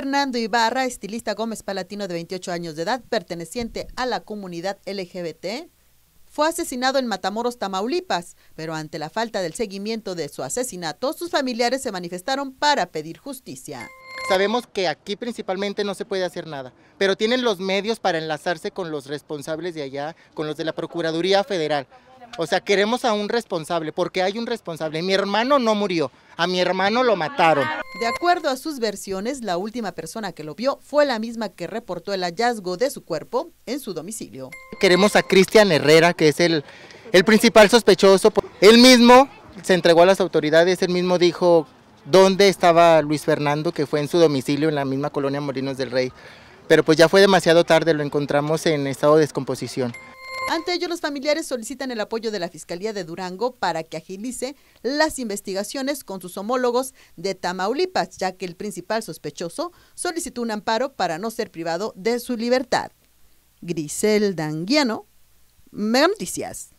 Fernando Ibarra, estilista Gómez Palatino de 28 años de edad, perteneciente a la comunidad LGBT, fue asesinado en Matamoros, Tamaulipas, pero ante la falta del seguimiento de su asesinato, sus familiares se manifestaron para pedir justicia. Sabemos que aquí principalmente no se puede hacer nada, pero tienen los medios para enlazarse con los responsables de allá, con los de la Procuraduría Federal. O sea, queremos a un responsable, porque hay un responsable. Mi hermano no murió, a mi hermano lo mataron. De acuerdo a sus versiones, la última persona que lo vio fue la misma que reportó el hallazgo de su cuerpo en su domicilio. Queremos a Cristian Herrera, que es el, principal sospechoso. Él mismo se entregó a las autoridades, él mismo dijo dónde estaba Luis Fernando, que fue en su domicilio en la misma colonia Morinos del Rey. Pero pues ya fue demasiado tarde, lo encontramos en estado de descomposición. Ante ello, los familiares solicitan el apoyo de la Fiscalía de Durango para que agilice las investigaciones con sus homólogos de Tamaulipas, ya que el principal sospechoso solicitó un amparo para no ser privado de su libertad. Grisel Danguiano, Mega Noticias.